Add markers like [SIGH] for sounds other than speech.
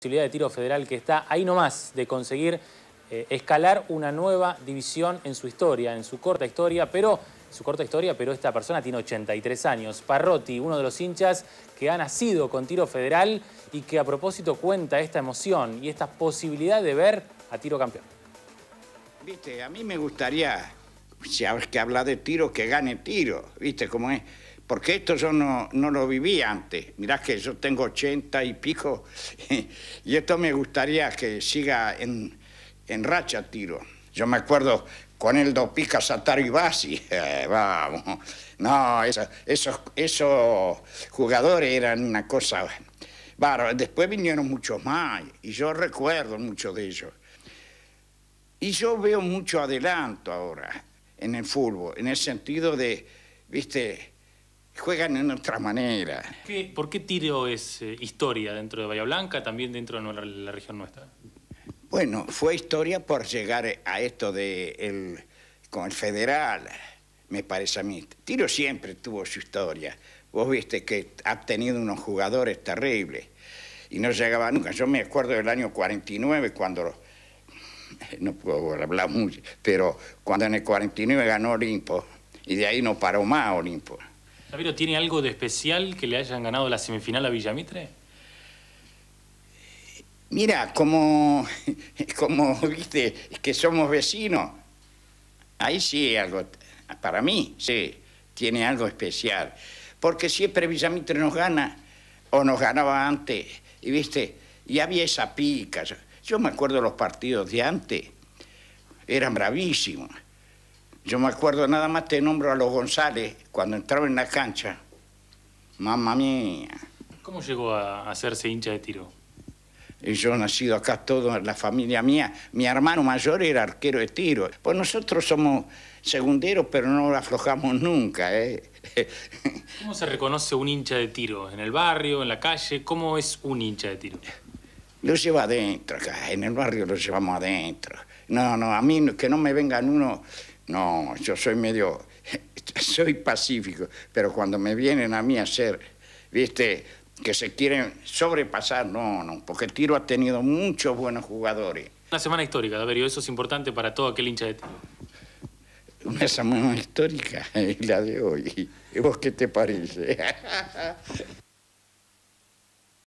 posibilidad de tiro federal que está ahí nomás de conseguir eh, escalar una nueva división en su historia, en su corta historia, pero su corta historia, pero esta persona tiene 83 años. Parrotti, uno de los hinchas que ha nacido con tiro federal y que a propósito cuenta esta emoción y esta posibilidad de ver a tiro campeón. Viste, a mí me gustaría, si hablas que habla de tiro, que gane tiro, viste cómo es porque esto yo no, lo viví antes. Mirá que yo tengo 80 y pico [LAUGHS] y esto me gustaría que siga en, en racha tiro. Yo me acuerdo con el Dopica Satari y Basi, [LAUGHS] eh, vamos. No, esos, jugadores eran una cosa... Bueno, después vinieron muchos más y yo recuerdo muchos de ellos. Y yo veo mucho adelanto ahora en el fútbol, en el sentido de, viste, juegan en otra manera. ¿Por qué tiro es eh, historia dentro de Bahía Blanca, también dentro de la, región nuestra? Bueno, fue historia por llegar a esto de con el federal, me parece a mí. Tiro siempre tuvo su historia. Vos viste que ha tenido unos jugadores terribles y no llegaba nunca. Yo me acuerdo del año 49 cuando no puedo hablar mucho, pero cuando en el 49 ganó Olimpo, y de ahí no paró más Olimpo. ¿tiene algo de especial que le hayan ganado la semifinal a Villamitre? Mira, como, como viste que somos vecinos, ahí sí algo, para mí sí, tiene algo especial. Porque siempre Villamitre nos gana, o nos ganaba antes, y viste, y había esa pica. Yo me acuerdo los partidos de antes, eran bravísimos. Yo me acuerdo, nada más te nombro a los González, cuando entraba en la cancha. Mamma mía. ¿Cómo llegó a hacerse hincha de tiro? yo nacido acá, toda la familia mía. Mi hermano mayor era arquero de tiro. Pues nosotros somos segunderos, pero no aflojamos nunca. ¿eh? [LAUGHS] ¿Cómo se reconoce un hincha de tiro? ¿En el barrio, en la calle? ¿Cómo es un hincha de tiro? Lo lleva adentro acá, en el barrio lo llevamos adentro. No, no, a mí que no me vengan uno no, yo soy medio, [LAUGHS] soy pacífico, pero cuando me vienen a mí a hacer, viste, que se quieren sobrepasar, no, no, porque Tiro ha tenido muchos buenos jugadores. Una semana histórica, Daverio, eso es importante para todo aquel hincha de Tiro. Una semana histórica, [LAUGHS] la de hoy. ¿Y vos qué te parece? [LAUGHS]